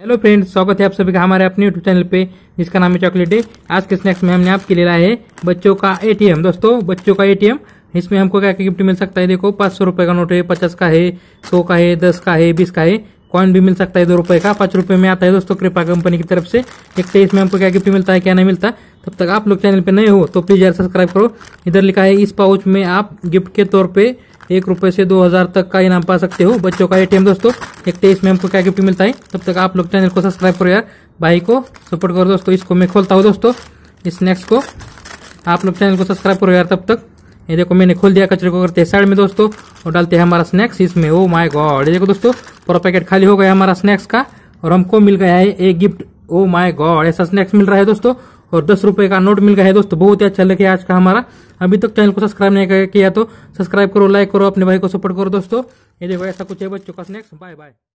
hello friends स्वागत है आप सभी का हमारे अपने यूट्यूब चैनल पे जिसका नाम है चॉकलेट डे आज के स्नैक्स में हमने आपके लिए लाया है बच्चों का एटीएम दोस्तों बच्चों का एटीएम इसमें हमको क्या क्या गिफ्ट मिल सकता है देखो पाँच सौ रुपये का नोट है पचास का है सौ का है दस का है बीस का है कॉइन भी मिल सकता है दो रुपए का पांच रुपये में आता है दोस्तों कृपा कंपनी की तरफ से एक तेईस तो में हमको क्या गिफ्ट मिलता है क्या नहीं मिलता तब तक आप लोग चैनल पे नए हो तो प्लीज़ यार सब्सक्राइब करो इधर लिखा है इस पाउच में आप गिफ्ट के तौर पे एक रुपये से दो हज़ार तक का इनाम पा सकते हो बच्चों का एटीएम दोस्तों एक तेईस तो में हमको क्या गिफ्ट मिलता है तब तक आप लोग चैनल को सब्सक्राइब करो यार भाई को सपोर्ट करो दोस्तों इसको मैं खोलता हूँ दोस्तों नेक्स्ट को आप लोग चैनल को सब्सक्राइब करो यार तब तक ये देखो मैंने खोल दिया कचरे को करते साइड में दोस्तों और डालते हैं हमारा स्नैक्स इसमें ओ माय गॉड ये देखो दोस्तों पूरा पैकेट खाली हो गया हमारा स्नैक्स का और हमको मिल गया है एक गिफ्ट ओ माय गॉड ऐसा स्नैक्स मिल रहा है दोस्तों और दस रुपए का नोट मिल गया है दोस्तों बहुत ही अच्छा लगे आज का हमारा अभी तक चैनल को सब्सक्राइब नहीं किया तो सब्सक्राइब करो लाइक करो अपने भाई को सपोर्ट करो दोस्तों ये देखो ऐसा कुछ है बच्चों का स्नैक्स बाय बाय